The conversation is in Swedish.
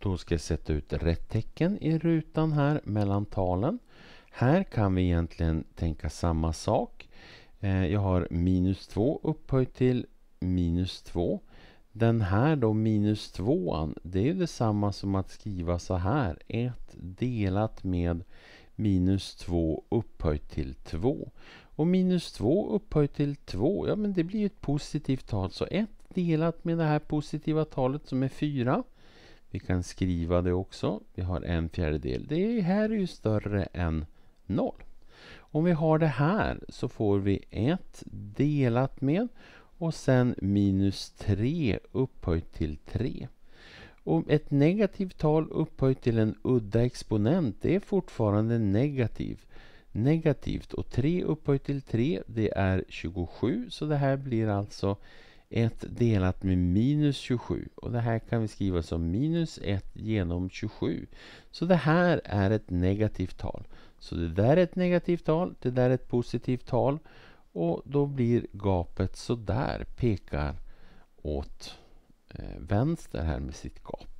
Då ska jag sätta ut rätt tecken i rutan här mellan talen. Här kan vi egentligen tänka samma sak. Eh, jag har minus 2 upphöjt till minus 2. Den här då, minus 2, det är ju detsamma som att skriva så här. 1 delat med minus 2 upphöjt till 2. Och minus 2 upphöjt till 2, ja men det blir ju ett positivt tal. Så 1 delat med det här positiva talet som är 4 vi kan skriva det också. Vi har en fjärdedel. Det här är ju större än noll. Om vi har det här så får vi 1 delat med och sen minus 3 upphöjt till 3. Och ett negativt tal upphöjt till en udda exponent det är fortfarande negativ. negativt. Och 3 upphöjt till 3 det är 27 så det här blir alltså 1 delat med minus 27 och det här kan vi skriva som minus 1 genom 27. Så det här är ett negativt tal. Så det där är ett negativt tal, det där är ett positivt tal och då blir gapet så där pekar åt eh, vänster här med sitt gap.